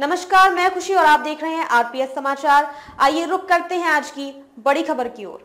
नमस्कार मैं खुशी और आप देख रहे हैं आरपीएस समाचार आइए रुक करते हैं आज की बड़ी खबर की ओर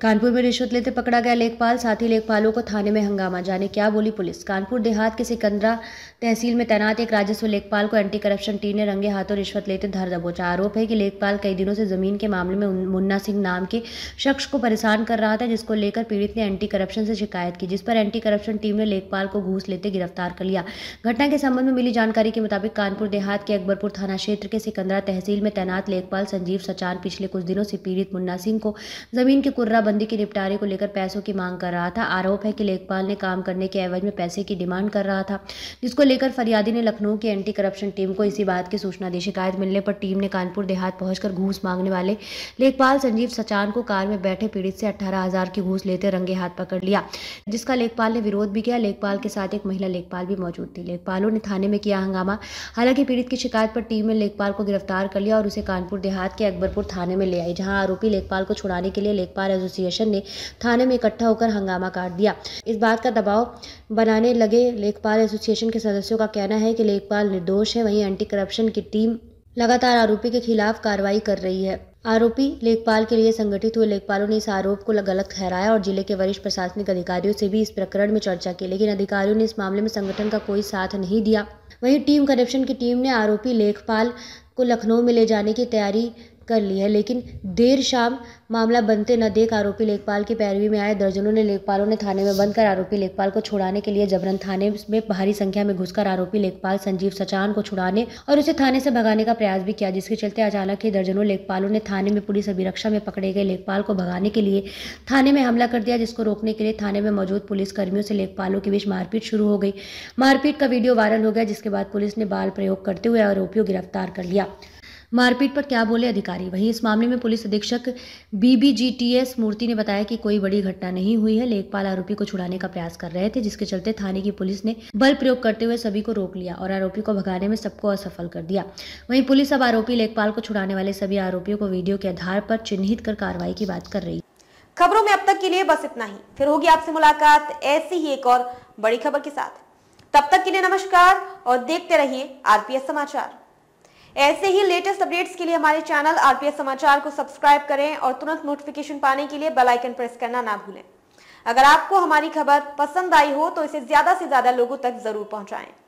कानपुर में रिश्वत लेते पकड़ा गया लेखपाल साथ ही लेखपालों को थाने में हंगामा जाने क्या बोली पुलिस कानपुर देहात के सिकंदरा तहसील में तैनात एक राजस्व लेखपाल को एंटी करप्शन टीम ने रंगे हाथों रिश्वत लेते धर दबोचा आरोप है कि लेखपाल कई दिनों से जमीन के मामले में मुन्ना सिंह नाम के शख्स को परेशान कर रहा था जिसको लेकर पीड़ित ने एंटी करप्शन से शिकायत की जिस पर एंटी करप्शन टीम ने लेखपाल को घूस लेते गिरफ्तार कर लिया घटना के संबंध में मिली जानकारी के मुताबिक कानपुर देहात के अकबरपुर थाना क्षेत्र के सिकंदरा तहसील में तैनात लेखपाल संजीव सचान पिछले कुछ दिनों से पीड़ित मुन्ना सिंह को जमीन के कुर्रा शराबबंदी के निपटारे को लेकर पैसों की मांग कर रहा था आरोप है कि लेखपाल ने काम करने के एवज में पैसे की डिमांड कर रहा था जिसको लेकर फरियादी ने लखनऊ की एंटी करप्शन टीम को इसी बात की सूचना दी शिकायत मिलने पर टीम ने कानपुर देहात पहुंचकर घूस मांगने वाले लेखपाल संजीव सचान को कार में बैठे पीड़ित से अठारह की घूस लेते रंगे हाथ पकड़ लिया जिसका लेखपाल ने विरोध भी किया लेखपाल के साथ एक महिला लेखपाल भी मौजूद थी लेखपालों ने थाने में किया हंगामा हालांकि पीड़ित की शिकायत पर टीम ने लेखपाल को गिरफ्तार कर लिया और उसे कानपुर देहात के अकबरपुर थाने में ले आई जहां आरोपी लेखपाल को छुड़ाने के लिए लेखपाल एसोसिएशन ने थाने में इकट्ठा होकर हंगामा काट दिया इस बात का दबाव बनाने लगे लेखपाल एसोसिएशन के सदस्यों का कहना है कि लेखपाल निर्दोष है वहीं एंटी करप्शन की टीम लगातार आरोपी के खिलाफ कार्रवाई कर रही है आरोपी लेखपाल के लिए संगठित हुए लेखपालों ने इस आरोप को गलत ठहराया और जिले के वरिष्ठ प्रशासनिक अधिकारियों से भी इस प्रकरण में चर्चा की लेकिन अधिकारियों ने इस मामले में संगठन का कोई साथ नहीं दिया वहीं टीम करप्शन की टीम ने आरोपी लेखपाल को लखनऊ में ले जाने की तैयारी कर ली है लेकिन देर शाम मामला बनते न देख आरोपी लेखपाल की पैरवी में आए दर्जनों ने लेखपालों ने थाने में बंद कर आरोपी लेखपाल को छुड़ाने के लिए जबरन थाने में भारी संख्या में घुसकर आरोपी लेखपाल संजीव सचान को छुड़ाने और उसे थाने से भगाने का प्रयास भी किया जिसके चलते अचानक ही दर्जनों लेखपालों ने थाने में पुलिस अभिरक्षा में पकड़े गए लेखपाल को भगाने के लिए थाने में हमला कर दिया जिसको रोकने के लिए थाने में मौजूद पुलिसकर्मियों से लेखपालों के बीच मारपीट शुरू हो गई मारपीट का वीडियो वायरल हो गया जिसके बाद पुलिस ने बाल प्रयोग करते हुए आरोपियों गिरफ्तार कर लिया मारपीट पर क्या बोले अधिकारी वहीं इस मामले में पुलिस अधीक्षक बीबीजीटीएस मूर्ति ने बताया कि कोई बड़ी घटना नहीं हुई है लेखपाल आरोपी को छुड़ाने का प्रयास कर रहे थे जिसके चलते थाने की पुलिस ने बल प्रयोग करते हुए सभी को रोक लिया और आरोपी को भगाने में सबको असफल कर दिया वहीं पुलिस अब आरोपी लेखपाल को छुड़ाने वाले सभी आरोपियों को वीडियो के आधार पर चिन्हित कर कार्रवाई की बात कर रही खबरों में अब तक के लिए बस इतना ही फिर होगी आपसे मुलाकात ऐसी ही एक और बड़ी खबर के साथ तब तक के लिए नमस्कार और देखते रहिए आरपीएस समाचार ऐसे ही लेटेस्ट अपडेट्स के लिए हमारे चैनल आरपीएस समाचार को सब्सक्राइब करें और तुरंत नोटिफिकेशन पाने के लिए बेल आइकन प्रेस करना ना भूलें अगर आपको हमारी खबर पसंद आई हो तो इसे ज्यादा से ज्यादा लोगों तक जरूर पहुंचाएं